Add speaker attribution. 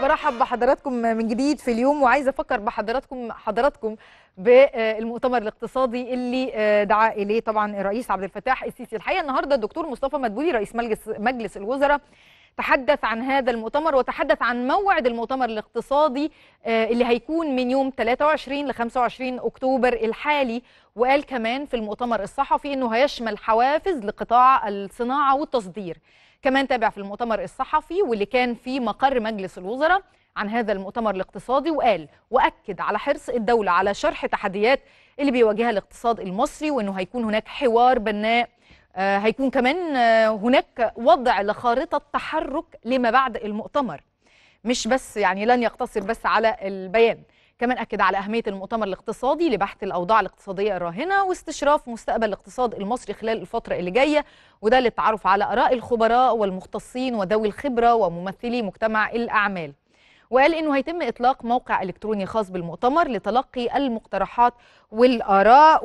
Speaker 1: برحب بحضراتكم من جديد في اليوم وعايزه افكر بحضراتكم حضراتكم بالمؤتمر الاقتصادي اللي آه، دعا اليه طبعا الرئيس عبد الفتاح السيسي الحقيقه النهارده الدكتور مصطفى مدبولي رئيس مجلس مجلس الوزراء تحدث عن هذا المؤتمر وتحدث عن موعد المؤتمر الاقتصادي آه، اللي هيكون من يوم 23 ل 25 أكتوبر الحالي وقال كمان في المؤتمر الصحفي أنه هيشمل حوافز لقطاع الصناعة والتصدير كمان تابع في المؤتمر الصحفي واللي كان في مقر مجلس الوزراء عن هذا المؤتمر الاقتصادي وقال واكد على حرص الدوله على شرح تحديات اللي بيواجهها الاقتصاد المصري وانه هيكون هناك حوار بناء آه، هيكون كمان آه، هناك وضع لخارطة تحرك لما بعد المؤتمر مش بس يعني لن يقتصر بس على البيان كمان أكد على أهمية المؤتمر الاقتصادي لبحث الأوضاع الاقتصادية الراهنة واستشراف مستقبل الاقتصاد المصري خلال الفترة اللي جاية وده للتعرف على آراء الخبراء والمختصين وذوي الخبرة وممثلي مجتمع الأعمال وقال انه هيتم اطلاق موقع الكتروني خاص بالمؤتمر لتلقي المقترحات والاراء